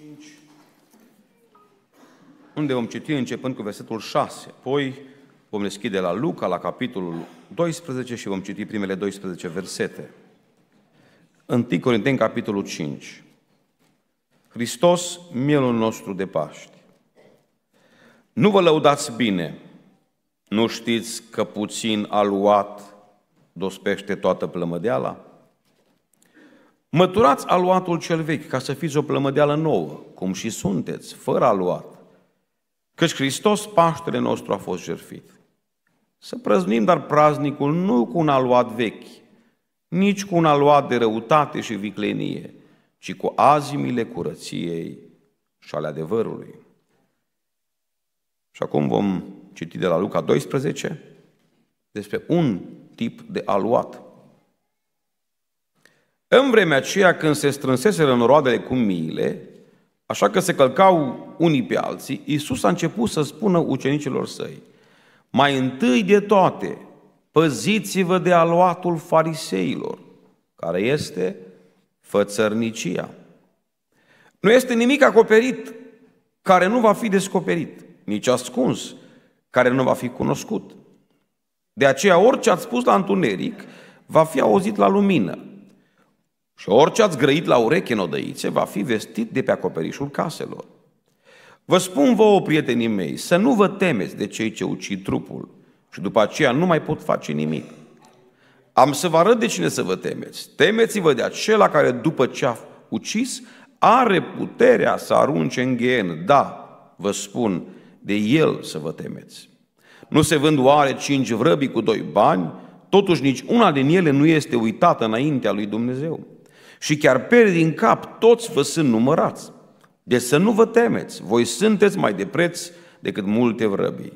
5, unde vom citi începând cu versetul 6. Apoi vom deschide la Luca, la capitolul 12 și vom citi primele 12 versete. În Corinteni, capitolul 5. Hristos, mielul nostru de Paști. Nu vă lăudați bine, nu știți că puțin a luat dospește toată plămădeala? Măturați aluatul cel vechi, ca să fiți o plămădeală nouă, cum și sunteți, fără aluat. Căci Hristos, Paștele nostru, a fost jertfit. Să prăznim, dar praznicul nu cu un aluat vechi, nici cu un aluat de răutate și viclenie, ci cu azimile curăției și ale adevărului. Și acum vom citi de la Luca 12 despre un tip de aluat. În vremea aceea, când se strânseseră în roadele cu miile, așa că se călcau unii pe alții, Iisus a început să spună ucenicilor săi, mai întâi de toate, păziți-vă de aluatul fariseilor, care este fățărnicia. Nu este nimic acoperit care nu va fi descoperit, nici ascuns care nu va fi cunoscut. De aceea, orice ați spus la întuneric va fi auzit la lumină și orice ați grăit la ureche în odăițe va fi vestit de pe acoperișul caselor. Vă spun vouă, prietenii mei, să nu vă temeți de cei ce ucid trupul și după aceea nu mai pot face nimic. Am să vă arăt de cine să vă temeți. Temeți-vă de acela care după ce a ucis are puterea să arunce în ghen. Da, vă spun, de el să vă temeți. Nu se vând oare cinci vrăbi cu doi bani? Totuși nici una din ele nu este uitată înaintea lui Dumnezeu și chiar pieri din cap, toți vă sunt numărați. De deci să nu vă temeți, voi sunteți mai de preț decât multe vrăbii.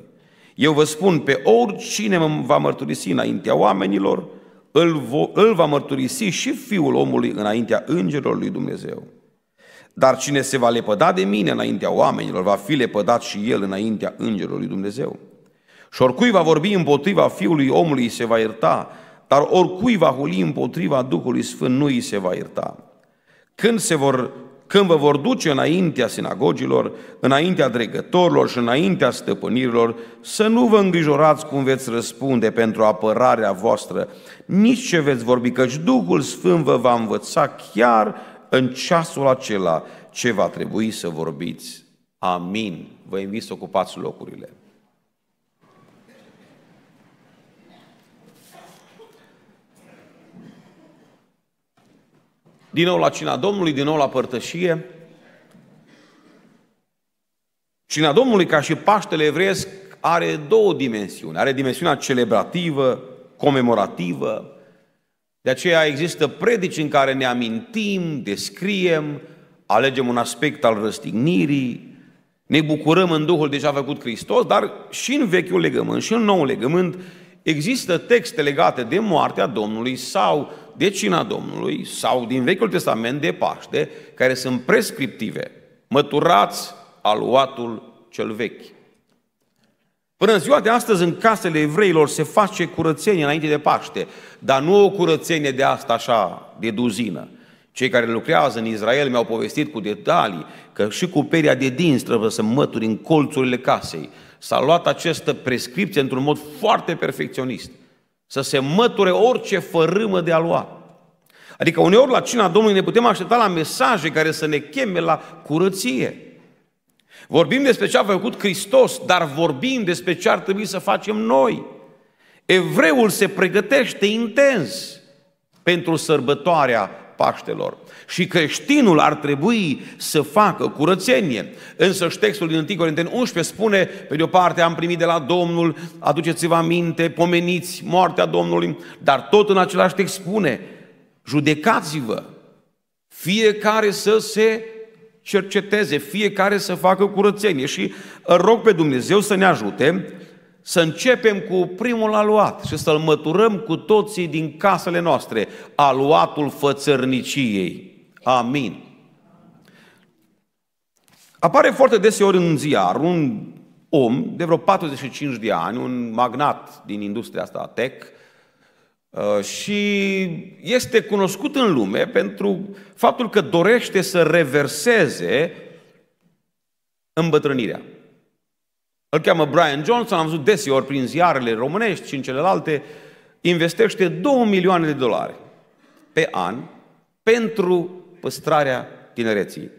Eu vă spun, pe oricine mă va mărturisi înaintea oamenilor, îl, vo, îl va mărturisi și Fiul omului înaintea îngerilor lui Dumnezeu. Dar cine se va lepăda de mine înaintea oamenilor, va fi lepădat și el înaintea îngerilor lui Dumnezeu. Și oricui va vorbi împotriva Fiului omului, se va ierta, dar oricui va huli împotriva Duhului Sfânt nu îi se va ierta. Când, se vor, când vă vor duce înaintea sinagogilor, înaintea dregătorilor și înaintea stăpânirilor, să nu vă îngrijorați cum veți răspunde pentru apărarea voastră, nici ce veți vorbi, căci Duhul Sfânt vă va învăța chiar în ceasul acela ce va trebui să vorbiți. Amin. Vă invit să ocupați locurile. din nou la cina Domnului, din nou la părtășie. Cina Domnului, ca și Paștele evreiesc, are două dimensiuni. Are dimensiunea celebrativă, comemorativă, de aceea există predici în care ne amintim, descriem, alegem un aspect al răstignirii, ne bucurăm în Duhul deja făcut Hristos, dar și în Vechiul Legământ și în nou Legământ există texte legate de moartea Domnului sau de cina Domnului sau din Vechiul Testament de Paște, care sunt prescriptive. Măturați aluatul cel vechi. Până în ziua de astăzi, în casele evreilor se face curățenie înainte de Paște, dar nu o curățenie de asta așa, de duzină. Cei care lucrează în Israel mi-au povestit cu detalii că și cu peria de dinți trebuie să mături în colțurile casei. S-a luat această prescripție într-un mod foarte perfecționist – să se măture orice fărâmă de a lua. Adică uneori la cina Domnului ne putem aștepta la mesaje care să ne cheme la curăție. Vorbim despre ce a făcut Hristos, dar vorbim despre ce ar trebui să facem noi. Evreul se pregătește intens pentru sărbătoarea Paștelor. Și creștinul ar trebui să facă curățenie. Însă și textul din 1 Corinteni 11 spune, pe de o parte am primit de la Domnul, aduceți-vă aminte, pomeniți moartea Domnului, dar tot în același text spune, judecați-vă, fiecare să se cerceteze, fiecare să facă curățenie și rog pe Dumnezeu să ne ajute să începem cu primul aluat și să-l măturăm cu toții din casele noastre, aluatul fățărniciei. Amin. Apare foarte deseori în ziar un om de vreo 45 de ani, un magnat din industria asta tech, uh, și este cunoscut în lume pentru faptul că dorește să reverseze îmbătrânirea. Îl cheamă Brian Johnson, am văzut deseori prin ziarele românești și în celelalte, investește 2 milioane de dolari pe an pentru păstrarea tinereții.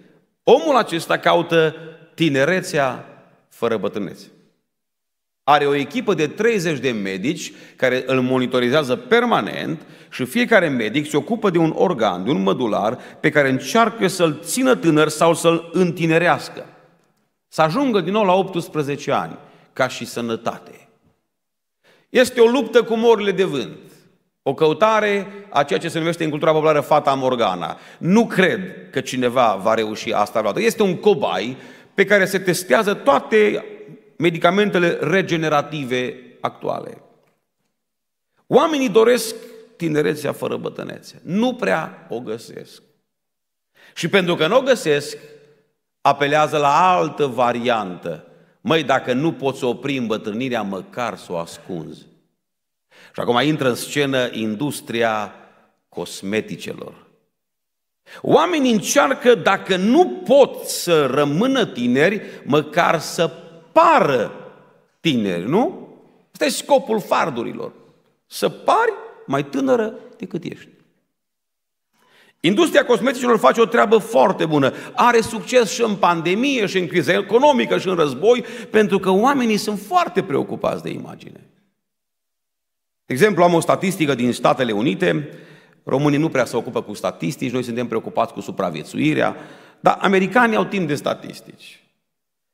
Omul acesta caută tinerețea fără bătrânețe. Are o echipă de 30 de medici care îl monitorizează permanent și fiecare medic se ocupă de un organ, de un mădular pe care încearcă să-l țină tânăr sau să-l întinerească. Să ajungă din nou la 18 ani, ca și sănătate. Este o luptă cu morile de vânt. O căutare a ceea ce se numește în cultura populară fata morgana. Nu cred că cineva va reuși asta vreodată. Este un cobai pe care se testează toate medicamentele regenerative actuale. Oamenii doresc tinerețea fără bătănețe. Nu prea o găsesc. Și pentru că nu o găsesc, apelează la altă variantă. Măi, dacă nu poți opri îmbătrânirea, măcar să o ascunzi. Și acum intră în scenă industria cosmeticelor. Oamenii încearcă, dacă nu pot să rămână tineri, măcar să pară tineri, nu? Asta e scopul fardurilor. Să pari mai tânără decât ești. Industria cosmeticilor face o treabă foarte bună. Are succes și în pandemie, și în criză economică, și în război, pentru că oamenii sunt foarte preocupați de imagine. De exemplu, am o statistică din Statele Unite. Românii nu prea se ocupă cu statistici, noi suntem preocupați cu supraviețuirea, dar americanii au timp de statistici.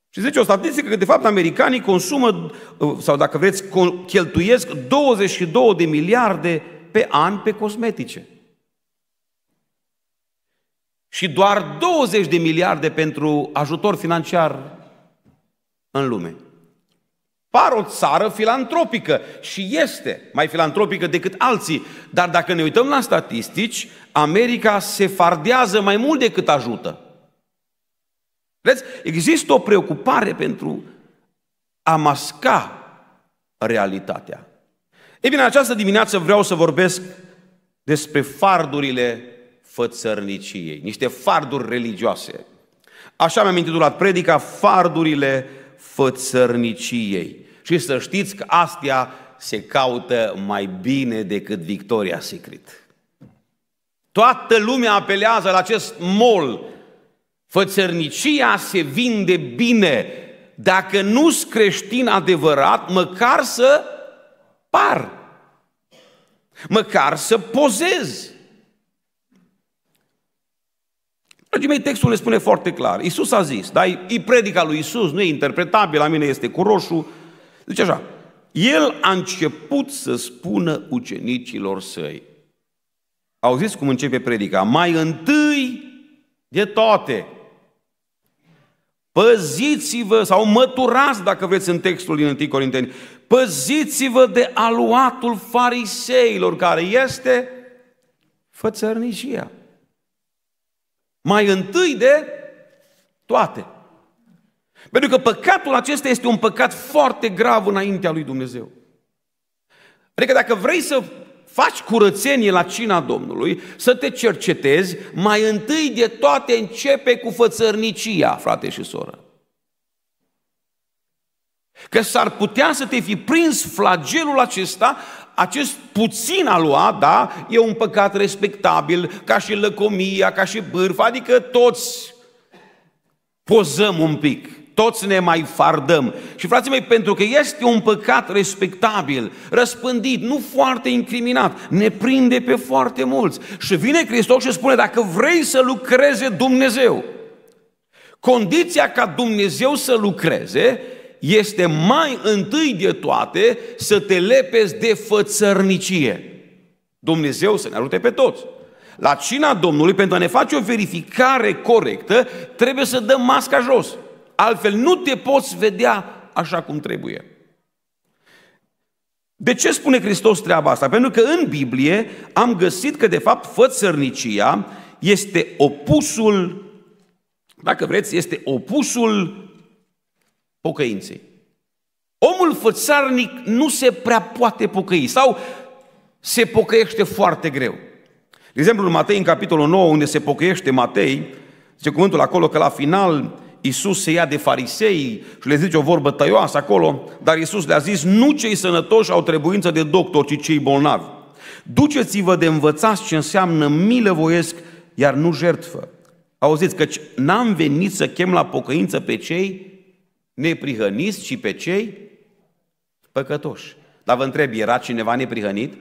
Și zice o statistică că, de fapt, americanii consumă, sau dacă vreți, cheltuiesc 22 de miliarde pe an pe cosmetice și doar 20 de miliarde pentru ajutor financiar în lume. Par o țară filantropică și este mai filantropică decât alții, dar dacă ne uităm la statistici, America se fardează mai mult decât ajută. Vedeți? Există o preocupare pentru a masca realitatea. Ei bine, această dimineață vreau să vorbesc despre fardurile fățărniciei, niște farduri religioase. Așa mi-am intitulat predica, fardurile fățărniciei. Și să știți că astea se caută mai bine decât Victoria Secret. Toată lumea apelează la acest mol. Fățărnicia se vinde bine. Dacă nu-s creștin adevărat, măcar să par. Măcar să pozezi. Dragii mei, textul le spune foarte clar. Iisus a zis, dar E predica lui Iisus, nu e interpretabil, la mine este cu roșu. Zice așa, el a început să spună ucenicilor săi. Auziți cum începe predica? Mai întâi de toate, păziți-vă sau măturați, dacă vreți, în textul din 1 Corinteni, păziți-vă de aluatul fariseilor, care este fățărnicia. Mai întâi de toate. Pentru că păcatul acesta este un păcat foarte grav înaintea lui Dumnezeu. Adică dacă vrei să faci curățenie la cina Domnului, să te cercetezi, mai întâi de toate începe cu fățărnicia, frate și soră. Că s-ar putea să te fi prins flagelul acesta acest puțin a lua, da, e un păcat respectabil, ca și lăcomia, ca și bârfa, adică toți pozăm un pic, toți ne mai fardăm. Și frații mei, pentru că este un păcat respectabil, răspândit, nu foarte incriminat, ne prinde pe foarte mulți. Și vine Hristos și spune, dacă vrei să lucreze Dumnezeu, condiția ca Dumnezeu să lucreze este mai întâi de toate să te lepezi de fățărnicie. Dumnezeu să ne ajute pe toți. La cina Domnului, pentru a ne face o verificare corectă, trebuie să dăm masca jos. Altfel nu te poți vedea așa cum trebuie. De ce spune Hristos treaba asta? Pentru că în Biblie am găsit că, de fapt, fățărnicia este opusul, dacă vreți, este opusul pocăinței. Omul fățarnic nu se prea poate pocăi sau se pocăiește foarte greu. De exemplu, în Matei, în capitolul 9, unde se pocăiește Matei, zice cuvântul acolo că la final Iisus se ia de farisei și le zice o vorbă tăioasă acolo, dar Iisus le-a zis, nu cei sănătoși au trebuință de doctor, ci cei bolnavi. Duceți-vă de învățați ce înseamnă milă voiesc, iar nu jertfă. Auziți, că n-am venit să chem la pocăință pe cei neprihăniți și pe cei păcătoși. Dar vă întreb, era cineva neprihănit?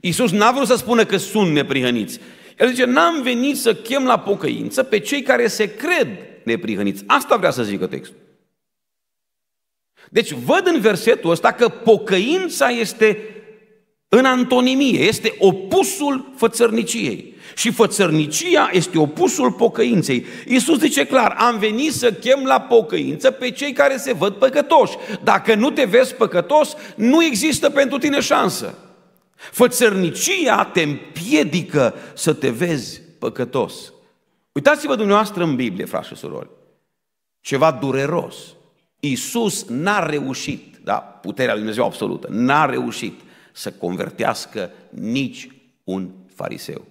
Iisus n-a vrut să spună că sunt neprihăniți. El zice, n-am venit să chem la pocăință pe cei care se cred neprihăniți. Asta vrea să zică textul. Deci văd în versetul ăsta că pocăința este în antonimie, este opusul fățărniciei. Și fățărnicia este opusul pocăinței. Iisus zice clar, am venit să chem la pocăință pe cei care se văd păcătoși. Dacă nu te vezi păcătos, nu există pentru tine șansă. Fățărnicia te împiedică să te vezi păcătos. Uitați-vă dumneavoastră în Biblie, frate și surori. Ceva dureros. Iisus n-a reușit, da, puterea lui Dumnezeu absolută, n-a reușit să convertească nici un fariseu.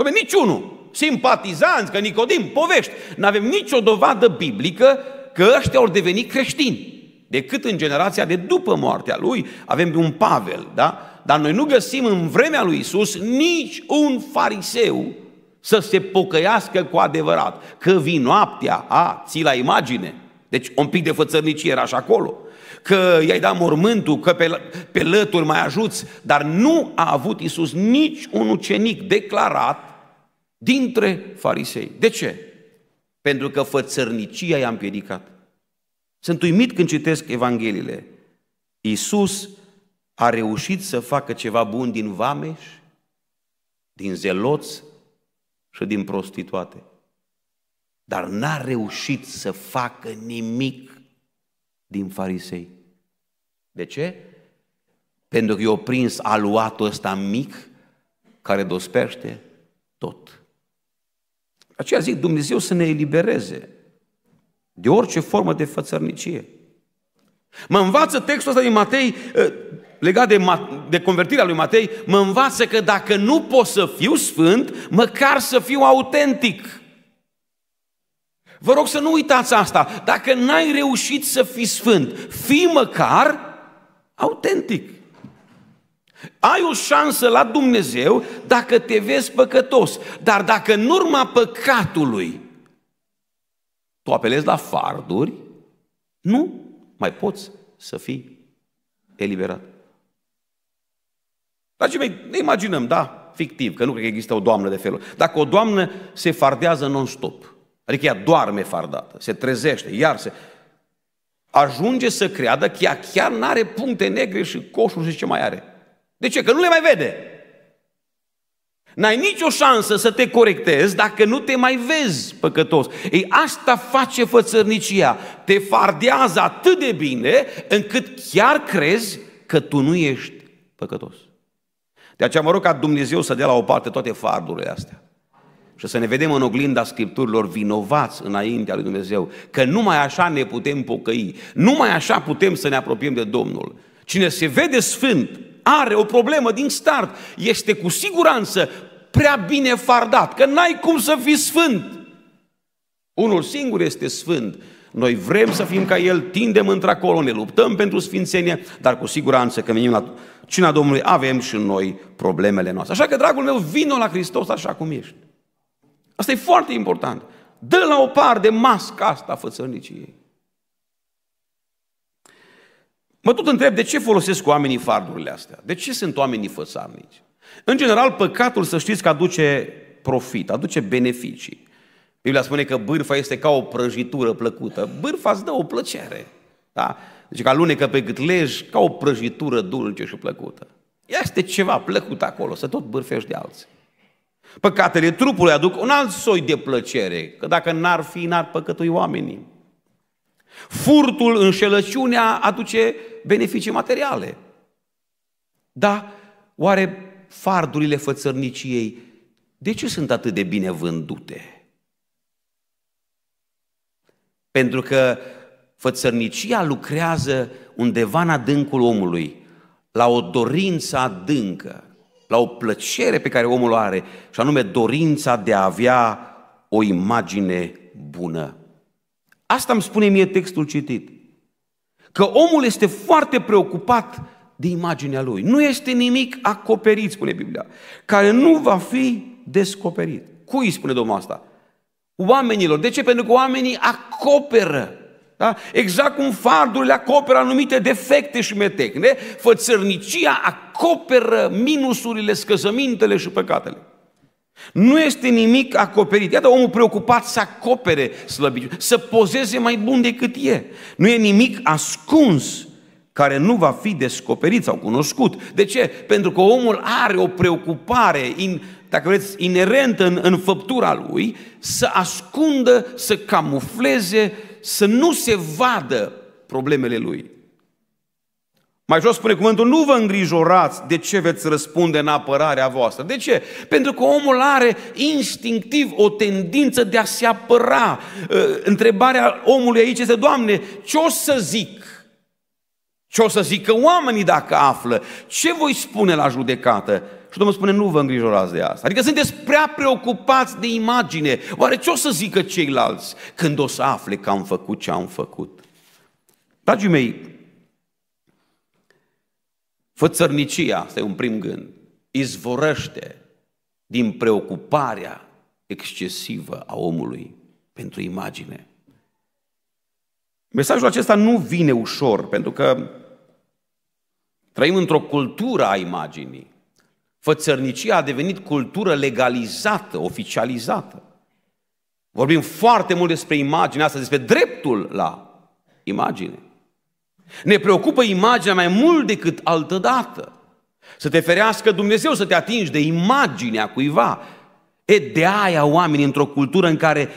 Dom'le, niciunul. Simpatizanți, că Nicodim, povești. Nu avem nicio dovadă biblică că ăștia au devenit creștini. Decât în generația de după moartea lui, avem un Pavel, da? Dar noi nu găsim în vremea lui Isus nici un fariseu să se pocăiască cu adevărat. Că vin noaptea, a, ții la imagine. Deci un pic de fățărnicie era și acolo că i-ai dat mormântul, că pe, pe lături mai ajuți, dar nu a avut Isus nici un ucenic declarat dintre farisei. De ce? Pentru că fățărnicia i-a împiedicat. Sunt uimit când citesc Evangheliile. Iisus a reușit să facă ceva bun din vameș, din zeloți și din prostituate. Dar n-a reușit să facă nimic din farisei. De ce? Pentru că i-a prins aluatul ăsta mic care dospește tot aceea zic Dumnezeu să ne elibereze de orice formă de fățărnicie. Mă învață textul ăsta din Matei, ă, legat de, de convertirea lui Matei, mă învață că dacă nu pot să fiu sfânt, măcar să fiu autentic. Vă rog să nu uitați asta. Dacă n-ai reușit să fii sfânt, fii măcar autentic. Ai o șansă la Dumnezeu dacă te vezi păcătos, dar dacă în urma păcatului tu apelezi la farduri, nu mai poți să fii eliberat. Dragii mei, ne imaginăm, da, fictiv, că nu cred că există o doamnă de felul. Dacă o doamnă se fardează non-stop, adică ea doarme fardată, se trezește, iar se... Ajunge să creadă că ea chiar nu are puncte negre și coșuri și ce mai are. De ce? Că nu le mai vede. N-ai nicio șansă să te corectezi dacă nu te mai vezi păcătos. Ei, asta face fățărnicia. Te fardează atât de bine încât chiar crezi că tu nu ești păcătos. De aceea mă rog ca Dumnezeu să dea la o parte toate fardurile astea. Și să ne vedem în oglinda Scripturilor vinovați înaintea lui Dumnezeu, că numai așa ne putem pocăi, numai așa putem să ne apropiem de Domnul. Cine se vede sfânt, are o problemă din start, este cu siguranță prea bine fardat, că n-ai cum să fii sfânt. Unul singur este sfânt. Noi vrem să fim ca El, tindem într-acolo, ne luptăm pentru sfințenie, dar cu siguranță că venim la cina Domnului, avem și noi problemele noastre. Așa că, dragul meu, vină la Hristos așa cum ești. Asta e foarte important. Dă la o par de masca asta fățărniciei. Mă tot întreb de ce folosesc oamenii fardurile astea? De ce sunt oamenii fățarnici? În general, păcatul, să știți că aduce profit, aduce beneficii. Biblia spune că bârfa este ca o prăjitură plăcută. Bârfa îți dă o plăcere. Da? Deci că alunecă pe gâtlej ca o prăjitură dulce și plăcută. Este ceva plăcut acolo, să tot bârfești de alții. Păcatele trupului aduc un alt soi de plăcere, că dacă n-ar fi, n-ar păcătui oamenii. Furtul, înșelăciunea aduce beneficii materiale. Da, oare fardurile fățărniciei de ce sunt atât de bine vândute? Pentru că fățărnicia lucrează undeva în adâncul omului, la o dorință adâncă, la o plăcere pe care omul o are, și anume dorința de a avea o imagine bună. Asta îmi spune mie textul citit. Că omul este foarte preocupat de imaginea lui. Nu este nimic acoperit, spune Biblia, care nu va fi descoperit. Cui spune Domnul asta? Oamenilor. De ce? Pentru că oamenii acoperă da? Exact cum fardurile acoperă anumite defecte și metecne, fățărnicia acoperă minusurile, scăzămintele și păcatele. Nu este nimic acoperit. Iată omul preocupat să acopere slăbiciunea, să pozeze mai bun decât e. Nu e nimic ascuns care nu va fi descoperit sau cunoscut. De ce? Pentru că omul are o preocupare, in, dacă vreți, inerentă în, în făptura lui, să ascundă, să camufleze, să nu se vadă problemele lui. Mai jos spune cuvântul, nu vă îngrijorați de ce veți răspunde în apărarea voastră. De ce? Pentru că omul are instinctiv o tendință de a se apăra. Ă, întrebarea omului aici este, Doamne, ce o să zic? Ce o să zică oamenii dacă află? Ce voi spune la judecată? Și Domnul spune, nu vă îngrijorați de asta. Adică sunteți prea preocupați de imagine. Oare ce o să zică ceilalți când o să afle că am făcut ce am făcut? Dragii mei, Fă țărnicia, asta e un prim gând, izvorăște din preocuparea excesivă a omului pentru imagine. Mesajul acesta nu vine ușor, pentru că trăim într-o cultură a imaginii. Fățărnicia a devenit cultură legalizată, oficializată. Vorbim foarte mult despre imagine asta, despre dreptul la imagine. Ne preocupă imaginea mai mult decât altădată. Să te ferească Dumnezeu să te atingi de imaginea cuiva. E, de aia oamenii într-o cultură în care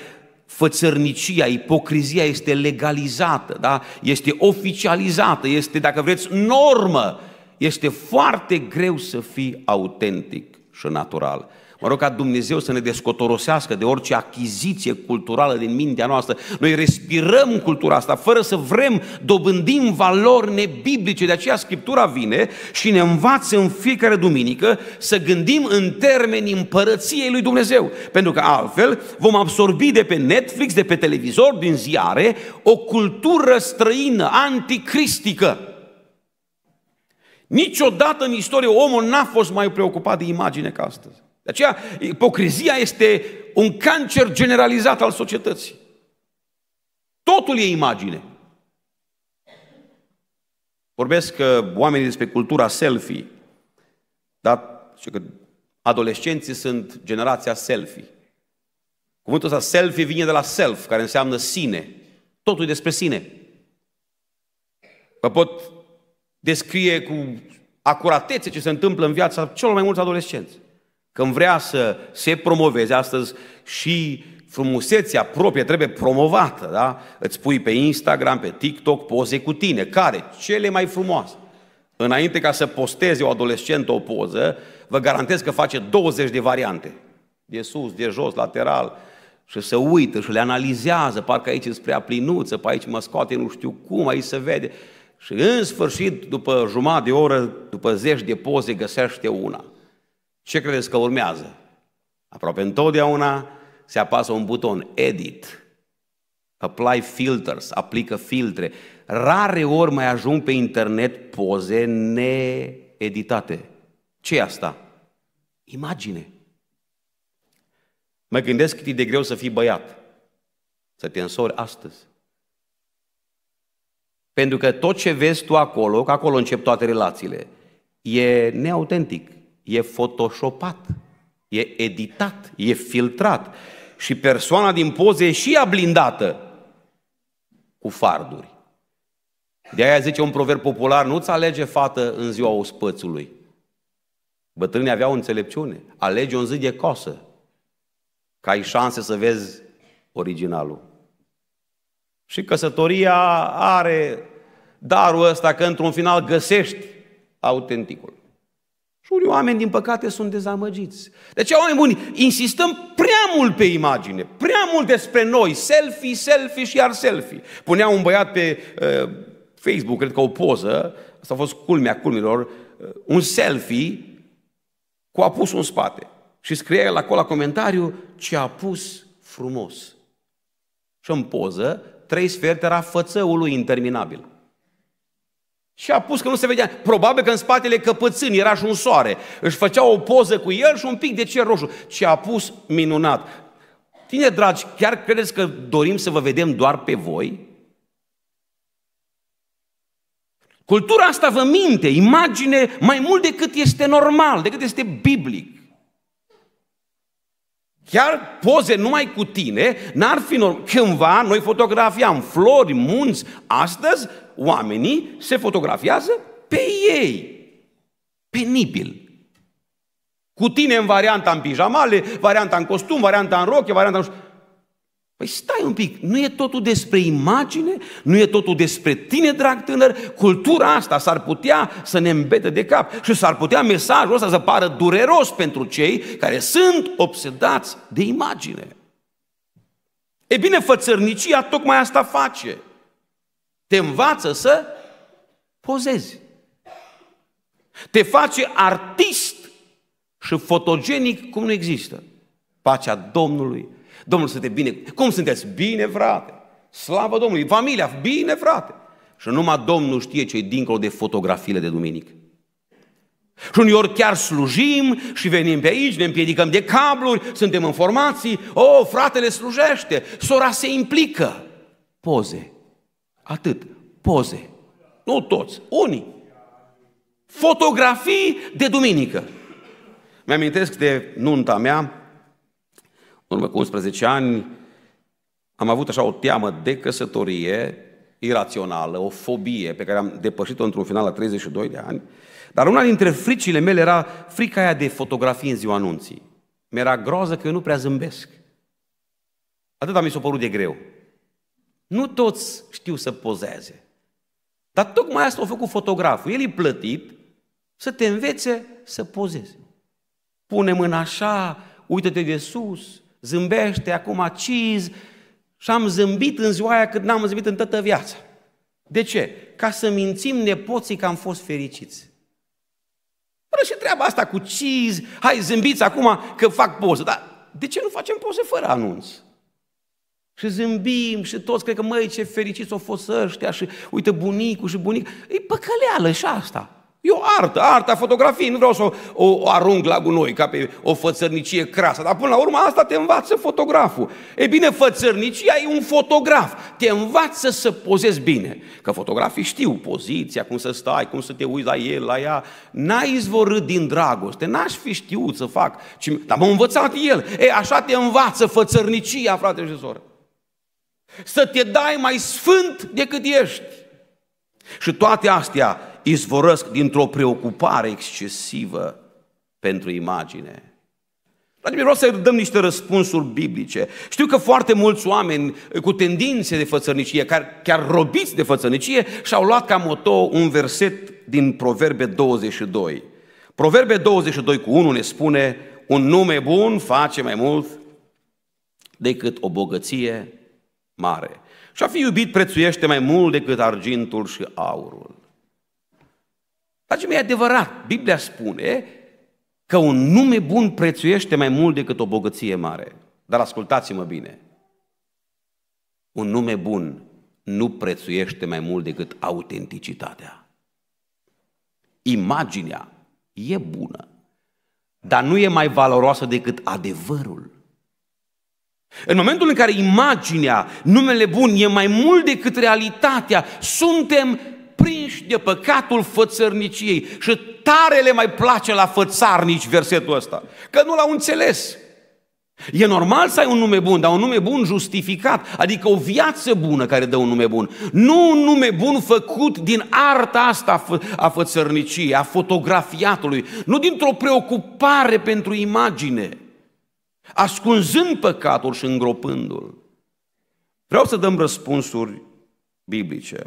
fățărnicia, ipocrizia este legalizată, da? este oficializată, este, dacă vreți, normă. Este foarte greu să fii autentic și natural. Mă rog ca Dumnezeu să ne descotorosească de orice achiziție culturală din mintea noastră. Noi respirăm cultura asta fără să vrem, dobândim valori nebiblice. De aceea Scriptura vine și ne învață în fiecare duminică să gândim în termeni împărăției lui Dumnezeu. Pentru că altfel vom absorbi de pe Netflix, de pe televizor, din ziare, o cultură străină, anticristică. Niciodată în istorie omul n-a fost mai preocupat de imagine ca astăzi. De aceea, ipocrizia este un cancer generalizat al societății. Totul e imagine. Vorbesc că oamenii despre cultura selfie, dar știu că adolescenții sunt generația selfie. Cuvântul ăsta selfie vine de la self, care înseamnă sine. Totul e despre sine. Vă pot descrie cu acuratețe ce se întâmplă în viața celor mai mulți adolescenți. Când vrea să se promoveze astăzi și frumusețea proprie trebuie promovată, da? Îți pui pe Instagram, pe TikTok poze cu tine, care? Cele mai frumoase. Înainte ca să posteze o adolescentă o poză, vă garantez că face 20 de variante. De sus, de jos, lateral, și se uită și le analizează, parcă aici îți prea plinuță, pe aici mă scoate nu știu cum, aici se vede. Și în sfârșit, după jumătate de oră, după zeci de poze, găsește una. Ce credeți că urmează? Aproape întotdeauna se apasă un buton Edit, Apply Filters, aplică filtre. Rare ori mai ajung pe internet poze needitate. ce e asta? Imagine. Mă gândesc cât e de greu să fii băiat, să te însori astăzi. Pentru că tot ce vezi tu acolo, că acolo încep toate relațiile, e neautentic, e photoshopat, e editat, e filtrat și persoana din poze e și ea blindată cu farduri. De aia zice un proverb popular, nu-ți alege fată în ziua ospățului. Bătrânii aveau înțelepciune. Alege un zi de cosă, ca ai șanse să vezi originalul. Și căsătoria are darul ăsta că într-un final găsești autenticul. Și unii oameni, din păcate, sunt dezamăgiți. De deci, aceea, oameni buni, insistăm prea mult pe imagine, prea mult despre noi, selfie, selfie și iar selfie. Punea un băiat pe uh, Facebook, cred că o poză, asta a fost culmea culmilor, uh, un selfie cu apus în spate. Și scrie la acolo la comentariu ce a pus frumos. Și în poză, trei sferte era fățăul lui interminabil. Și a pus că nu se vedea. Probabil că în spatele căpățânii era și un soare. Își făcea o poză cu el și un pic de cer roșu. Și a pus minunat. Tine, dragi, chiar credeți că dorim să vă vedem doar pe voi? Cultura asta vă minte, imagine mai mult decât este normal, decât este biblic. Chiar poze numai cu tine n-ar fi normal. Cândva noi fotografiam flori, munți, astăzi oamenii se fotografiază pe ei. Penibil. Cu tine în varianta în pijamale, varianta în costum, varianta în roche, varianta în... Păi stai un pic, nu e totul despre imagine? Nu e totul despre tine, drag tânăr? Cultura asta s-ar putea să ne îmbete de cap și s-ar putea mesajul ăsta să pară dureros pentru cei care sunt obsedați de imagine. E bine, fățărnicia tocmai asta face – te învață să pozezi. Te face artist și fotogenic cum nu există. Pacea Domnului. Domnul să te bine. Cum sunteți? Bine, frate. Slavă Domnului. Familia, bine, frate. Și numai Domnul știe ce e dincolo de fotografiile de duminică. Și ori chiar slujim și venim pe aici, ne împiedicăm de cabluri, suntem formații, o, oh, fratele slujește, sora se implică. Poze. Atât. Poze. Nu toți, unii. Fotografii de duminică. Mi-amintesc de nunta mea, în urmă cu 11 ani, am avut așa o teamă de căsătorie irațională, o fobie pe care am depășit-o într-un final la 32 de ani, dar una dintre fricile mele era frica aia de fotografii în ziua anunții. Mi-era groază că eu nu prea zâmbesc. Atât mi s-a părut de greu. Nu toți știu să pozeze. Dar tocmai asta a făcut fotograful. El e plătit să te învețe să pozezi. Pune mâna așa, uită-te de sus, zâmbește, acum aciz. Și am zâmbit în ziua aia cât n-am zâmbit în toată viața. De ce? Ca să mințim nepoții că am fost fericiți. Până și treaba asta cu ciz, hai zâmbiți acum că fac poză. Dar de ce nu facem poze fără anunț? Și zâmbim și toți cred că, măi, ce fericiți au fost ăștia și uite bunicul și bunic. E păcăleală și asta. E o artă, arta fotografiei, nu vreau să o, o, o arunc la gunoi ca pe o fățărnicie crasă, dar până la urmă asta te învață fotograful. E bine, fățărnicia e un fotograf, te învață să pozezi bine. Că fotografii știu poziția, cum să stai, cum să te uiți la el, la ea. N-ai izvorât din dragoste, n-aș fi știut să fac, ci... dar m-a învățat el. E, așa te învață fățărnicia, frate și soră să te dai mai sfânt decât ești. Și toate astea izvorăsc dintr-o preocupare excesivă pentru imagine. Dar vreau să dăm niște răspunsuri biblice. Știu că foarte mulți oameni cu tendințe de fățărnicie, care chiar robiți de fățărnicie, și-au luat ca moto un verset din Proverbe 22. Proverbe 22 cu 1 ne spune, un nume bun face mai mult decât o bogăție mare. Și a fi iubit prețuiește mai mult decât argintul și aurul. mi-e adevărat, Biblia spune că un nume bun prețuiește mai mult decât o bogăție mare. Dar ascultați-mă bine. Un nume bun nu prețuiește mai mult decât autenticitatea. Imaginea e bună, dar nu e mai valoroasă decât adevărul. În momentul în care imaginea, numele bun e mai mult decât realitatea, suntem prinși de păcatul fățărniciei și tare le mai place la fățarnici versetul ăsta, că nu l-au înțeles. E normal să ai un nume bun, dar un nume bun justificat, adică o viață bună care dă un nume bun. Nu un nume bun făcut din arta asta a fățărniciei, a fotografiatului, nu dintr-o preocupare pentru imagine ascunzând păcatul și îngropându-l. Vreau să dăm răspunsuri biblice.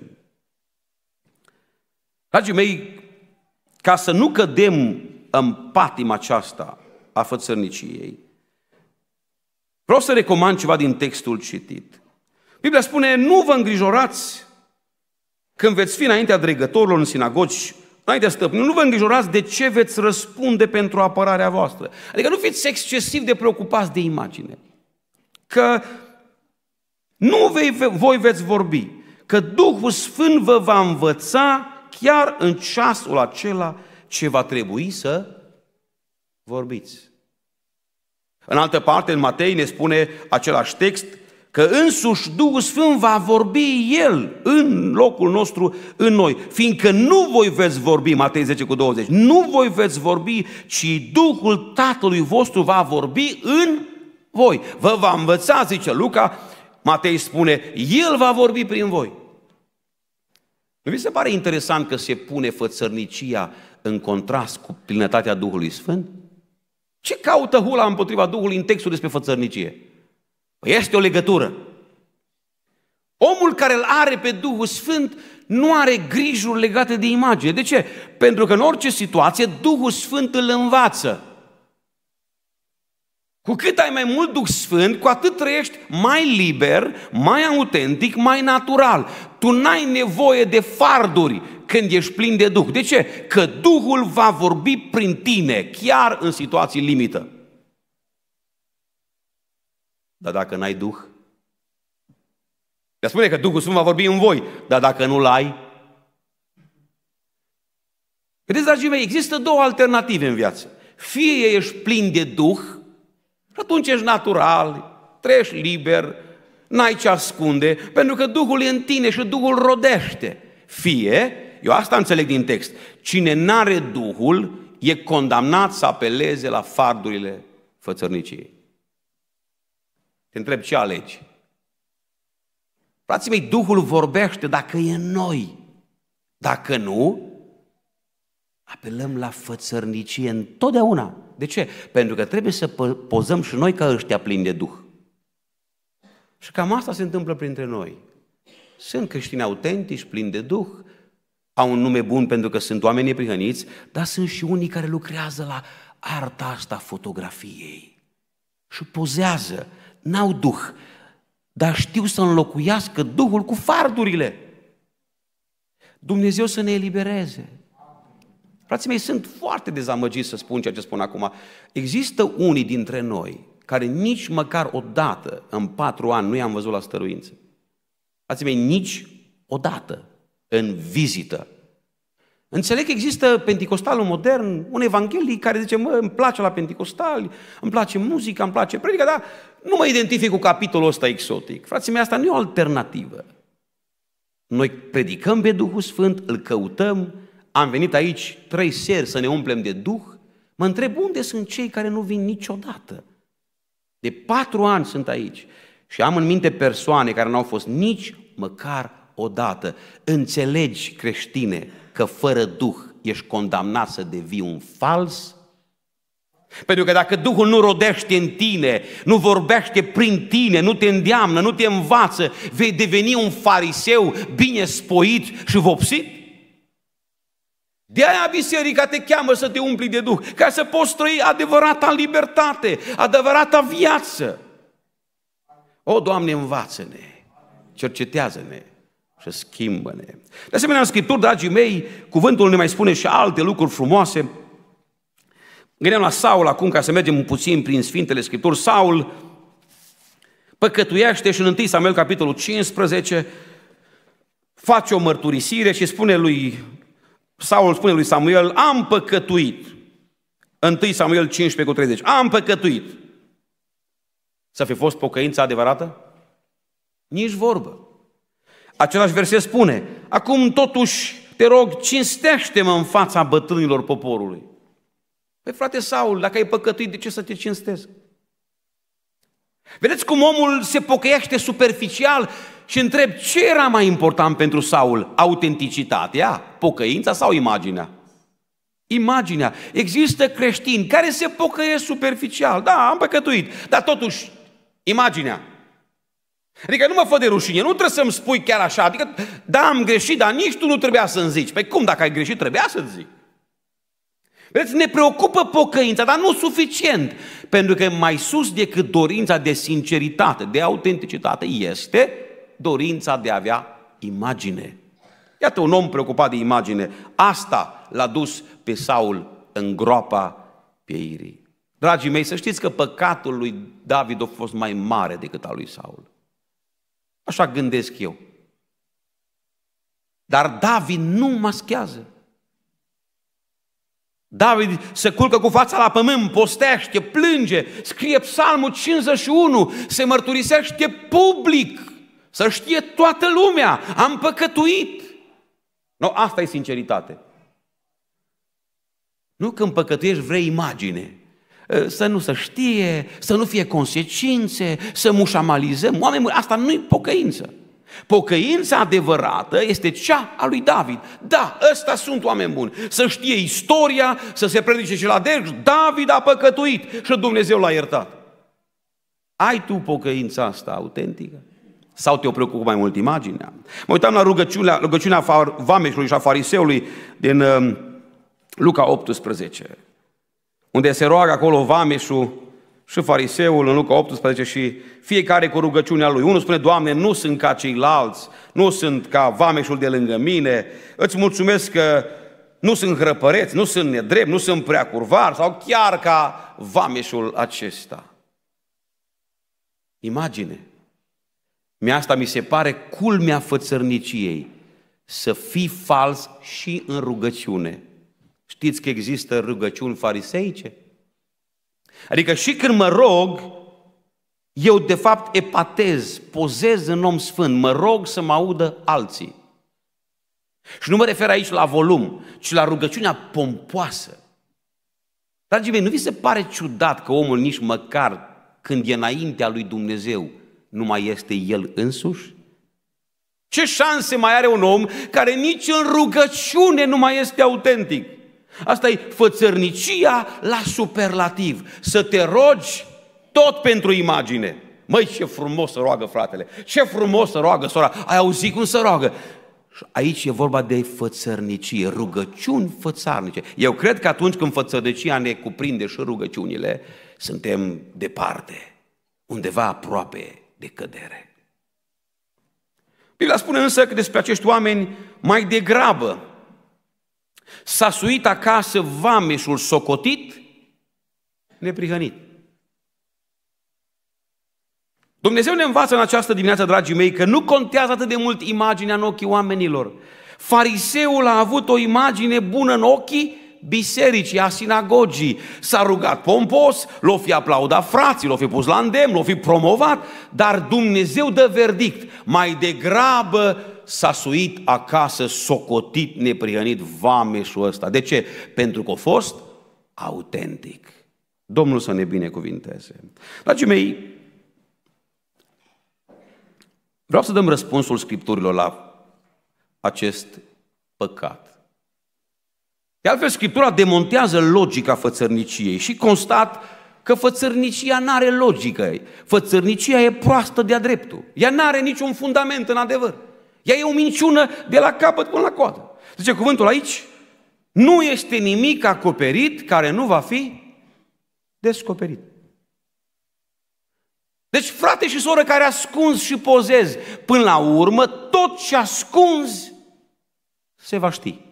Dragii mei, ca să nu cădem în patima aceasta a fățărniciei, vreau să recomand ceva din textul citit. Biblia spune, nu vă îngrijorați când veți fi înaintea dregătorilor în sinagogi Înaintea stăpânii, nu vă îngrijorați de ce veți răspunde pentru apărarea voastră. Adică nu fiți excesiv de preocupați de imagine. Că nu vei, voi veți vorbi, că Duhul Sfânt vă va învăța chiar în ceasul acela ce va trebui să vorbiți. În altă parte, în Matei ne spune același text, Că însuși Duhul Sfânt va vorbi El în locul nostru, în noi. Fiindcă nu voi veți vorbi, Matei 10 cu 20, nu voi veți vorbi, ci Duhul Tatălui vostru va vorbi în voi. Vă va învăța, zice Luca, Matei spune, El va vorbi prin voi. Nu vi se pare interesant că se pune fățărnicia în contrast cu plinătatea Duhului Sfânt? Ce caută hula împotriva Duhului în textul despre fățărnicie? Păi este o legătură. Omul care îl are pe Duhul Sfânt nu are grijuri legate de imagine. De ce? Pentru că în orice situație Duhul Sfânt îl învață. Cu cât ai mai mult Duh Sfânt, cu atât trăiești mai liber, mai autentic, mai natural. Tu n-ai nevoie de farduri când ești plin de Duh. De ce? Că Duhul va vorbi prin tine, chiar în situații limită. Dar dacă n-ai Duh, le spune că Duhul Sfânt va vorbi în voi, dar dacă nu-L ai, Vedeți, dragii mei, există două alternative în viață. Fie ești plin de Duh, atunci ești natural, treci liber, n-ai ce ascunde, pentru că Duhul e în tine și Duhul rodește. Fie, eu asta înțeleg din text, cine n-are Duhul e condamnat să apeleze la fardurile fățărniciei. Te întreb ce alegi. Frații mei, Duhul vorbește dacă e în noi. Dacă nu, apelăm la fățărnicie întotdeauna. De ce? Pentru că trebuie să pozăm și noi ca ăștia plini de Duh. Și cam asta se întâmplă printre noi. Sunt creștini autentici, plini de Duh, au un nume bun pentru că sunt oameni neprihăniți, dar sunt și unii care lucrează la arta asta fotografiei și pozează n-au duh, dar știu să înlocuiască Duhul cu fardurile. Dumnezeu să ne elibereze. Frații mei, sunt foarte dezamăgiți să spun ceea ce spun acum. Există unii dintre noi care nici măcar o dată în patru ani nu i-am văzut la stăruință. Frații mei, nici o dată în vizită. Înțeleg că există penticostalul modern, un evanghelic care zice, mă, îmi place la penticostali, îmi place muzica, îmi place predica, dar nu mă identific cu capitolul ăsta exotic. Frații mei, asta nu e o alternativă. Noi predicăm pe Duhul Sfânt, îl căutăm, am venit aici trei seri să ne umplem de Duh. Mă întreb unde sunt cei care nu vin niciodată. De patru ani sunt aici și am în minte persoane care nu au fost nici măcar odată. Înțelegi, creștine, că fără Duh ești condamnat să devii un fals pentru că dacă Duhul nu rodește în tine, nu vorbește prin tine, nu te îndeamnă, nu te învață, vei deveni un fariseu bine spoit și vopsit. De aia biserica te cheamă să te umpli de Duh, ca să poți trăi adevărata libertate, adevărata viață. O, Doamne, învață-ne, cercetează-ne și schimbă-ne. De asemenea, în Scripturi, dragii mei, cuvântul ne mai spune și alte lucruri frumoase, Gândeam la Saul acum, ca să mergem puțin prin Sfintele Scripturi. Saul păcătuiește și în 1 Samuel capitolul 15 face o mărturisire și spune lui Saul spune lui Samuel, am păcătuit. 1 Samuel 15 cu 30. Am păcătuit. Să fi fost pocăința adevărată? Nici vorbă. Același verset spune, acum totuși te rog, cinstește-mă în fața bătrânilor poporului. Păi frate Saul, dacă ai păcătuit, de ce să te cinstezi? Vedeți cum omul se pocăiește superficial și întreb ce era mai important pentru Saul? Autenticitatea, pocăința sau imaginea? Imaginea. Există creștini care se pocăiesc superficial. Da, am păcătuit, dar totuși, imaginea. Adică nu mă fă de rușine, nu trebuie să-mi spui chiar așa. Adică, da, am greșit, dar nici tu nu trebuia să-mi zici. Păi cum, dacă ai greșit, trebuia să-ți zic. Vedeți, ne preocupă pocăința, dar nu suficient. Pentru că mai sus decât dorința de sinceritate, de autenticitate, este dorința de a avea imagine. Iată un om preocupat de imagine. Asta l-a dus pe Saul în groapa pieirii. Dragii mei, să știți că păcatul lui David a fost mai mare decât al lui Saul. Așa gândesc eu. Dar David nu maschează. David se culcă cu fața la pământ, postește, plânge, scrie psalmul 51, se mărturisește public, să știe toată lumea, am păcătuit. No, asta e sinceritate. Nu când păcătuiești vrei imagine, ă, să nu se știe, să nu fie consecințe, să mușamalizăm. Oameni, asta nu-i pocăință. Pocăința adevărată este cea a lui David. Da, ăsta sunt oameni buni. Să știe istoria, să se predice și la deci, David a păcătuit și Dumnezeu l-a iertat. Ai tu pocăința asta autentică? Sau te-o preocupă mai mult imaginea? Mă uitam la rugăciunea, rugăciunea vameșului și a fariseului din um, Luca 18, unde se roagă acolo vameșul și fariseul în Luca 18 și fiecare cu rugăciunea lui. Unul spune, Doamne, nu sunt ca ceilalți, nu sunt ca vameșul de lângă mine, îți mulțumesc că nu sunt hrăpăreți, nu sunt nedrept, nu sunt prea curvar sau chiar ca vameșul acesta. Imagine. mi asta mi se pare culmea fățărniciei. Să fii fals și în rugăciune. Știți că există rugăciuni fariseice? Adică și când mă rog, eu de fapt epatez, pozez în om sfânt, mă rog să mă audă alții. Și nu mă refer aici la volum, ci la rugăciunea pompoasă. Dragii mei, nu vi se pare ciudat că omul nici măcar când e înaintea lui Dumnezeu, nu mai este el însuși? Ce șanse mai are un om care nici în rugăciune nu mai este autentic? Asta e fățărnicia la superlativ. Să te rogi tot pentru imagine. Măi, ce frumos să roagă fratele, ce frumos să roagă sora, ai auzit cum să roagă? Aici e vorba de fățărnicie, rugăciuni fățarnice. Eu cred că atunci când fățărnicia ne cuprinde și rugăciunile, suntem departe, undeva aproape de cădere. Biblia spune însă că despre acești oameni mai degrabă S-a suit acasă vameșul socotit, neprihănit. Dumnezeu ne învață în această dimineață, dragii mei, că nu contează atât de mult imaginea în ochii oamenilor. Fariseul a avut o imagine bună în ochii bisericii, a sinagogii. S-a rugat pompos, l-o fi aplaudat frații, l-o fi pus la îndemn, l-o fi promovat, dar Dumnezeu dă verdict. Mai degrabă s-a suit acasă, socotit, neprihănit vameșul ăsta. De ce? Pentru că a fost autentic. Domnul să ne binecuvinteze. Dragii mei, vreau să dăm răspunsul scripturilor la acest păcat. De altfel, Scriptura demontează logica fățărniciei și constat că fățărnicia nu are logică. Fățărnicia e proastă de-a dreptul. Ea nu are niciun fundament în adevăr. Ea e o minciună de la capăt până la coadă. Zice cuvântul aici, nu este nimic acoperit care nu va fi descoperit. Deci, frate și soră care ascunzi și pozezi, până la urmă, tot ce ascunzi se va ști.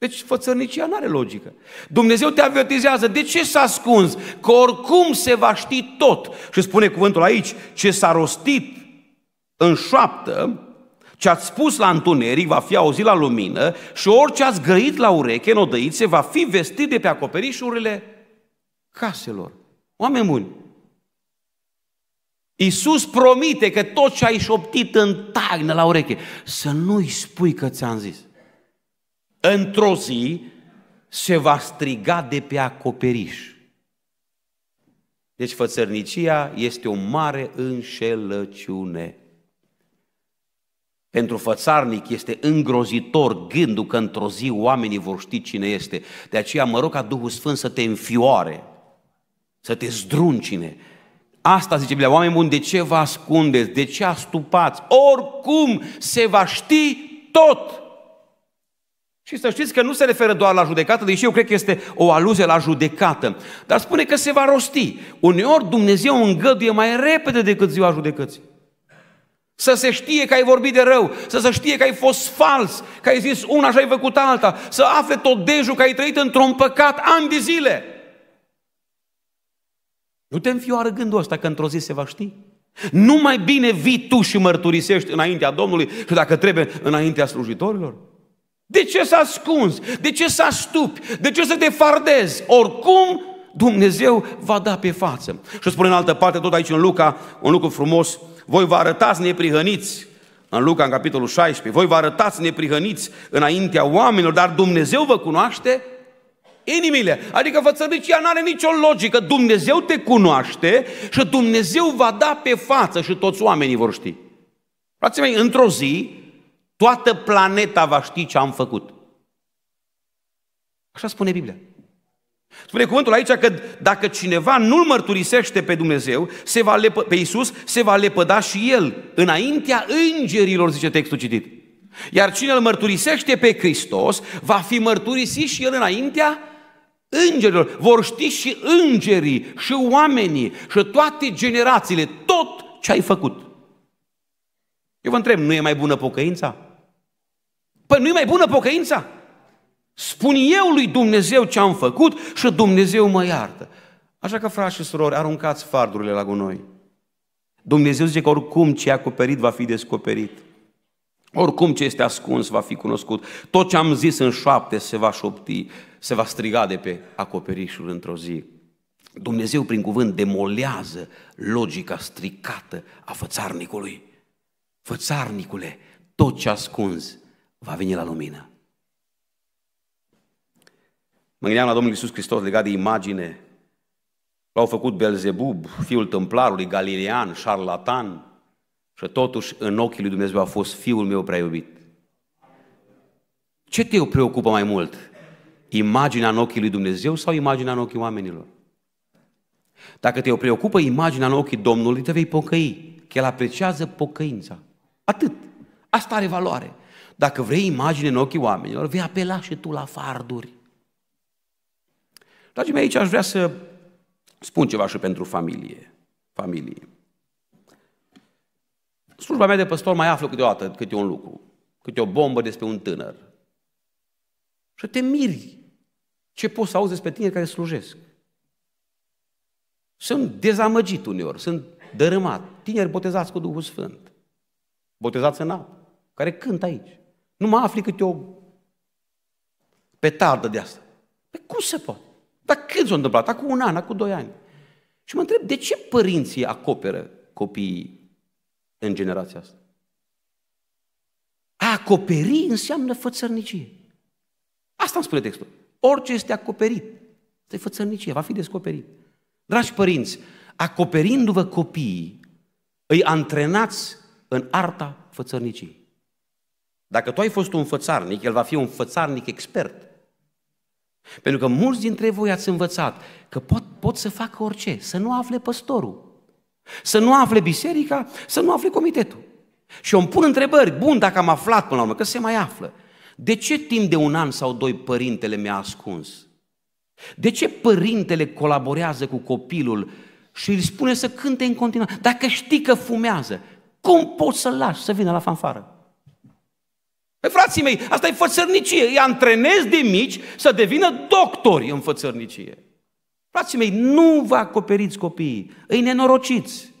Deci fățărnicia nu are logică. Dumnezeu te avertizează. De ce s-a ascuns? Că oricum se va ști tot. Și spune cuvântul aici, ce s-a rostit în șoaptă, ce ați spus la întuneric va fi auzit la lumină și orice ați grăit la ureche în odăițe va fi vestit de pe acoperișurile caselor. Oameni buni, Iisus promite că tot ce ai șoptit în taină la ureche, să nu-i spui că ți-am zis într-o zi se va striga de pe acoperiș. Deci fățărnicia este o mare înșelăciune. Pentru fățarnic este îngrozitor gândul că într-o zi oamenii vor ști cine este. De aceea mă rog ca Duhul Sfânt să te înfioare, să te zdruncine. Asta zice Biblia, oameni buni, de ce vă ascundeți? De ce astupați? Oricum se va ști tot. Și să știți că nu se referă doar la judecată, deși eu cred că este o aluzie la judecată. Dar spune că se va rosti. Uneori Dumnezeu îngăduie mai repede decât ziua judecății. Să se știe că ai vorbit de rău, să se știe că ai fost fals, că ai zis una și ai făcut alta, să afle tot dejul că ai trăit într-un păcat ani de zile. Nu te înfioară gândul ăsta că într-o zi se va ști. Nu mai bine vii tu și mărturisești înaintea Domnului și dacă trebuie înaintea slujitorilor. De ce să ascunzi? De ce să astupi? De ce să te fardezi? Oricum, Dumnezeu va da pe față. Și spune în altă parte, tot aici în Luca, un lucru frumos, voi vă arătați neprihăniți, în Luca, în capitolul 16, voi vă arătați neprihăniți înaintea oamenilor, dar Dumnezeu vă cunoaște inimile. Adică fățărnicia nu are nicio logică. Dumnezeu te cunoaște și Dumnezeu va da pe față și toți oamenii vor ști. Frații mei, într-o zi, Toată planeta va ști ce am făcut. Așa spune Biblia. Spune cuvântul aici că dacă cineva nu-L mărturisește pe Dumnezeu, se va lepă, pe Isus, se va lepăda și El, înaintea îngerilor, zice textul citit. Iar cine îl mărturisește pe Hristos, va fi mărturisit și el înaintea îngerilor. Vor ști și îngerii, și oamenii, și toate generațiile, tot ce ai făcut. Eu vă întreb, nu e mai bună pocăința? Păi nu-i mai bună pocăința? Spun eu lui Dumnezeu ce am făcut și Dumnezeu mă iartă. Așa că, frați și surori, aruncați fardurile la gunoi. Dumnezeu zice că oricum ce e acoperit va fi descoperit. Oricum ce este ascuns va fi cunoscut. Tot ce am zis în șapte se va șopti, se va striga de pe acoperișul într-o zi. Dumnezeu prin cuvânt demolează logica stricată a fățarnicului. Fățarnicule, tot ce ascunzi va veni la lumină. Mă gândeam la Domnul Iisus Hristos legat de imagine. L-au făcut Belzebub, fiul templarului, galilean, șarlatan, și totuși în ochii lui Dumnezeu a fost fiul meu prea iubit. Ce te preocupă mai mult? Imaginea în ochii lui Dumnezeu sau imaginea în ochii oamenilor? Dacă te preocupă imaginea în ochii Domnului, te vei pocăi, că El apreciază pocăința. Atât. Asta are valoare. Dacă vrei imagine în ochii oamenilor, vei apela și tu la farduri. Dragii mei, aici aș vrea să spun ceva și pentru familie. Familie. Slujba mea de păstor mai află câteodată câte un lucru, câte o bombă despre un tânăr. Și te miri ce poți să auzi despre tineri care slujesc. Sunt dezamăgit uneori, sunt dărâmat. Tineri botezați cu Duhul Sfânt, botezați în apă, care cântă aici. Nu mă afli câte o petardă de asta. Păi cum se poate? Dar când s-a întâmplat? Acum un an, acum doi ani. Și mă întreb, de ce părinții acoperă copiii în generația asta? A acoperi înseamnă fățărnicie. Asta îmi spune textul. Orice este acoperit, este fățărnicie, va fi descoperit. Dragi părinți, acoperindu-vă copiii, îi antrenați în arta fățărniciei. Dacă tu ai fost un fățarnic, el va fi un fățarnic expert. Pentru că mulți dintre voi ați învățat că pot, pot să facă orice, să nu afle păstorul, să nu afle biserica, să nu afle comitetul. Și eu îmi pun întrebări, bun, dacă am aflat până la urmă, că se mai află. De ce timp de un an sau doi părintele mi-a ascuns? De ce părintele colaborează cu copilul și îi spune să cânte în continuare? Dacă știi că fumează, cum poți să-l lași să vină la fanfară? Păi, frații mei, asta e fățărnicie. Îi antrenez de mici să devină doctori în fățărnicie. Frații mei, nu vă acoperiți copiii, îi nenorociți.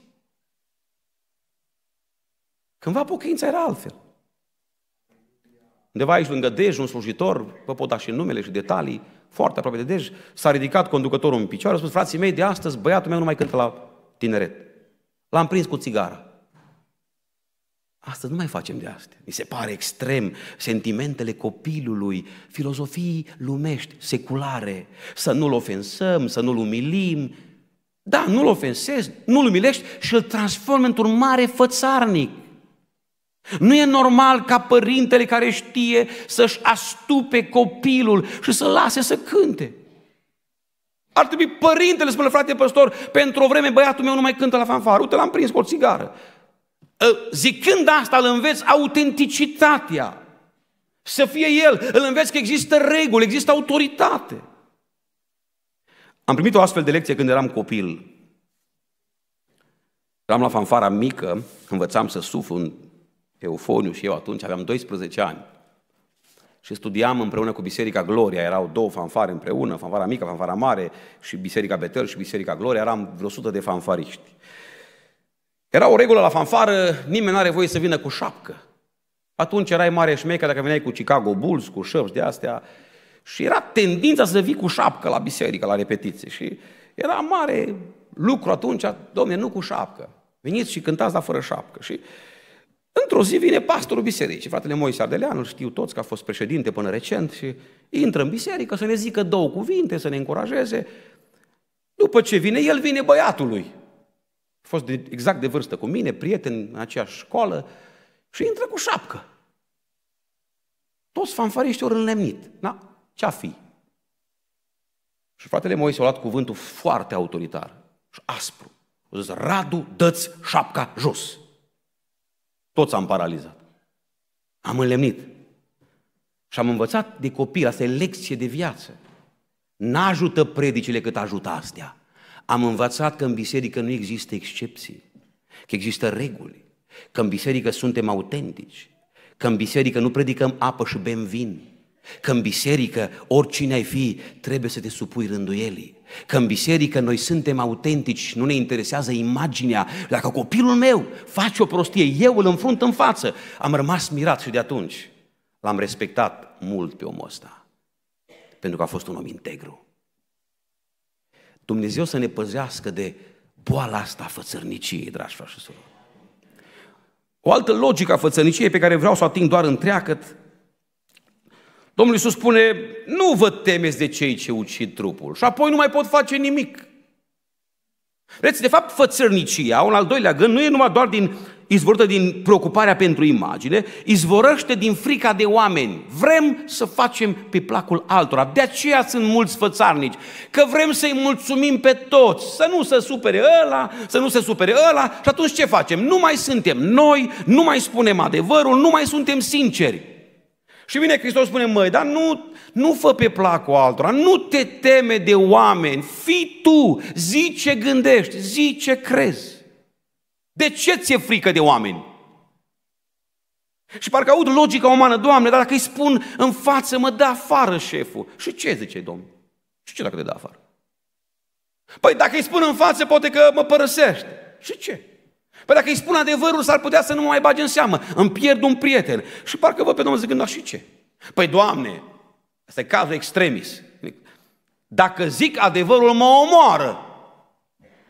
Cândva pocăința era altfel. Undeva aici lângă Dej, un slujitor, vă pot da și numele și detalii, foarte aproape de Dej, s-a ridicat conducătorul în picioare, a spus, frații mei, de astăzi băiatul meu nu mai cântă la tineret. L-am prins cu țigara. Astăzi nu mai facem de asta. Mi se pare extrem sentimentele copilului, filozofii lumești, seculare. Să nu-l ofensăm, să nu-l umilim. Da, nu-l ofensezi, nu-l umilești și îl transformi într-un mare fățarnic. Nu e normal ca părintele care știe să-și astupe copilul și să lase să cânte. Ar trebui părintele spune, frate păstor, pentru o vreme băiatul meu nu mai cântă la fanfară. Uite, l-am prins cu o țigară. Ă, zicând asta, îl înveți autenticitatea. Să fie el, îl înveți că există reguli, există autoritate. Am primit o astfel de lecție când eram copil. Eram la fanfara mică, învățam să suflu în eufoniu și eu atunci aveam 12 ani. Și studiam împreună cu Biserica Gloria, erau două fanfare împreună, fanfara mică, fanfara mare și Biserica Betel și Biserica Gloria, eram vreo sută de fanfariști. Era o regulă la fanfară, nimeni nu are voie să vină cu șapcă. Atunci erai mare șmecă dacă veneai cu Chicago Bulls, cu șăpci de astea. Și era tendința să vii cu șapcă la biserică, la repetiție. Și era mare lucru atunci, domne, nu cu șapcă. Veniți și cântați, dar fără șapcă. Și într-o zi vine pastorul bisericii, fratele Moise Ardelean, îl știu toți că a fost președinte până recent și intră în biserică să ne zică două cuvinte, să ne încurajeze. După ce vine el, vine băiatului fost de, exact de vârstă cu mine, prieten în aceeași școală, și intră cu șapcă. Toți fanfariștii ori înlemnit. Da? Ce-a fi? Și fratele Moise a luat cuvântul foarte autoritar și aspru. A zis, Radu, dă-ți șapca jos. Toți am paralizat. Am înlemnit. Și am învățat de copil, asta e lecție de viață. N-ajută predicile cât ajută astea. Am învățat că în biserică nu există excepții, că există reguli, că în biserică suntem autentici, că în biserică nu predicăm apă și bem vin, că în biserică oricine ai fi trebuie să te supui rânduielii, că în biserică noi suntem autentici, nu ne interesează imaginea. Dacă copilul meu face o prostie, eu îl înfrunt în față. Am rămas mirat și de atunci l-am respectat mult pe omul ăsta, pentru că a fost un om integru. Dumnezeu să ne păzească de boala asta a fățărniciei, dragi frate și surori. O altă logică a fățărniciei pe care vreau să o ating doar întreagăt, Domnul Iisus spune, nu vă temeți de cei ce ucid trupul și apoi nu mai pot face nimic. Vedeți, de fapt, fățărnicia, un al doilea gând, nu e numai doar din izvorăște din preocuparea pentru imagine, izvorăște din frica de oameni. Vrem să facem pe placul altora. De aceea sunt mulți fățarnici, că vrem să-i mulțumim pe toți, să nu se supere ăla, să nu se supere ăla și atunci ce facem? Nu mai suntem noi, nu mai spunem adevărul, nu mai suntem sinceri. Și vine Hristos spune, măi, dar nu, nu fă pe placul altora, nu te teme de oameni, fii tu, zi ce gândești, zi ce crezi. De ce ți-e frică de oameni? Și parcă aud logica umană, Doamne, dar dacă îi spun în față, mă dă afară șeful. Și ce zice Domnul? Și ce dacă te dă afară? Păi dacă îi spun în față, poate că mă părăsește. Și ce? Păi dacă îi spun adevărul, s-ar putea să nu mă mai bage în seamă. Îmi pierd un prieten. Și parcă văd pe Domnul zicând, da, și ce? Păi, Doamne, asta e cazul extremis. Dacă zic adevărul, mă omoară.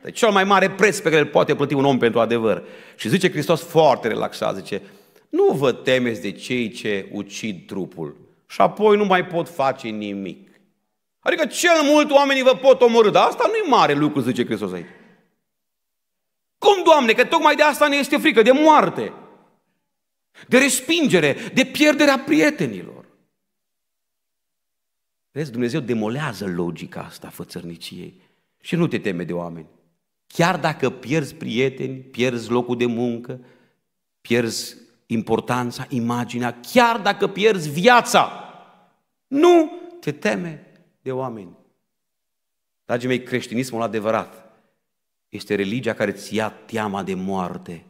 Deci cel mai mare preț pe care îl poate plăti un om pentru adevăr. Și zice Hristos foarte relaxat, zice, nu vă temeți de cei ce ucid trupul și apoi nu mai pot face nimic. Adică cel mult oamenii vă pot omorâ, dar asta nu-i mare lucru, zice Hristos aici. Cum, Doamne, că tocmai de asta ne este frică, de moarte, de respingere, de pierderea prietenilor. Vezi, Dumnezeu demolează logica asta fățărniciei și nu te teme de oameni. Chiar dacă pierzi prieteni, pierzi locul de muncă, pierzi importanța, imaginea, chiar dacă pierzi viața, nu te teme de oameni. Dragii mei, creștinismul adevărat este religia care îți ia teama de moarte.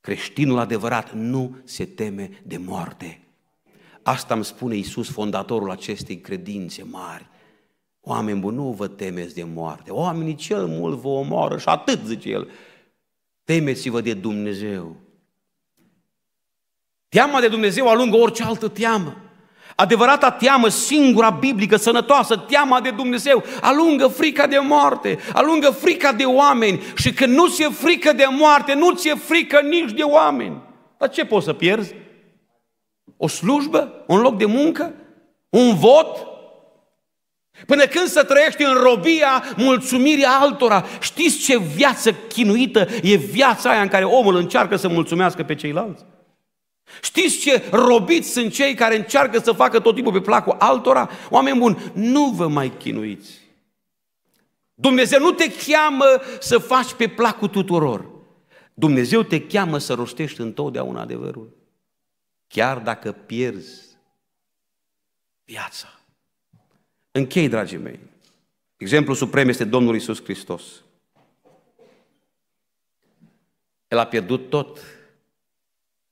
Creștinul adevărat nu se teme de moarte. Asta îmi spune Iisus, fondatorul acestei credințe mari. Oameni buni, nu vă temeți de moarte. Oamenii cel mult vă omoară și atât, zice el. Temeți-vă de Dumnezeu. Teama de Dumnezeu alungă orice altă teamă. Adevărata teamă, singura biblică, sănătoasă, teama de Dumnezeu, alungă frica de moarte, alungă frica de oameni și când nu ți-e frică de moarte, nu ți-e frică nici de oameni. Dar ce poți să pierzi? O slujbă? Un loc de muncă? Un vot? Până când să trăiești în robia mulțumirii altora. Știți ce viață chinuită e viața aia în care omul încearcă să mulțumească pe ceilalți? Știți ce robiți sunt cei care încearcă să facă tot timpul pe placul altora? Oameni buni, nu vă mai chinuiți. Dumnezeu nu te cheamă să faci pe placul tuturor. Dumnezeu te cheamă să rostești întotdeauna adevărul. Chiar dacă pierzi viața. Închei, dragii mei. Exemplul suprem este Domnul Isus Hristos. El a pierdut tot.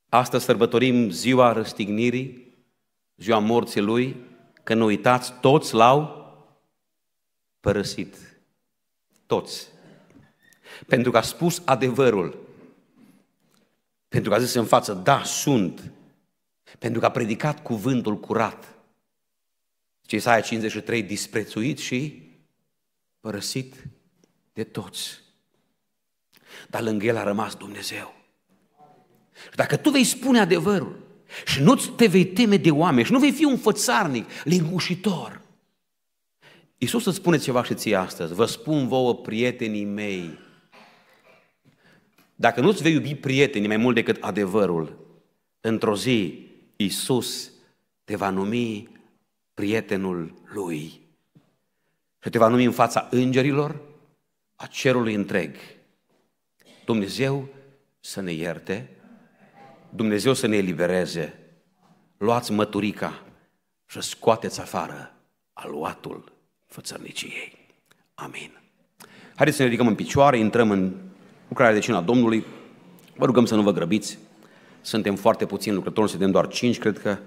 Astăzi sărbătorim ziua răstignirii, ziua morții lui, că nu uitați, toți l-au părăsit. Toți. Pentru că a spus adevărul. Pentru că a zis în față, da, sunt. Pentru că a predicat cuvântul curat ci Isaia 53, disprețuit și părăsit de toți. Dar lângă el a rămas Dumnezeu. Și dacă tu vei spune adevărul și nu te vei teme de oameni și nu vei fi un fățarnic, lingușitor, Iisus îți spune ceva și ție astăzi. Vă spun vouă, prietenii mei, dacă nu-ți vei iubi prietenii mai mult decât adevărul, într-o zi Iisus te va numi prietenul lui. Și te va numi în fața îngerilor, a cerului întreg. Dumnezeu să ne ierte, Dumnezeu să ne elibereze. Luați măturica și scoateți afară aluatul fățărniciei. Amin. Haideți să ne ridicăm în picioare, intrăm în lucrarea de cină a Domnului. Vă rugăm să nu vă grăbiți. Suntem foarte puțini lucrători, suntem doar cinci, cred că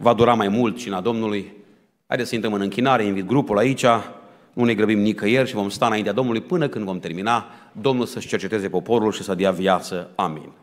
va dura mai mult cina Domnului. Haideți să intrăm în închinare, invit grupul aici, nu ne grăbim nicăieri și vom sta înaintea Domnului până când vom termina, Domnul să-și cerceteze poporul și să dea viață. Amin.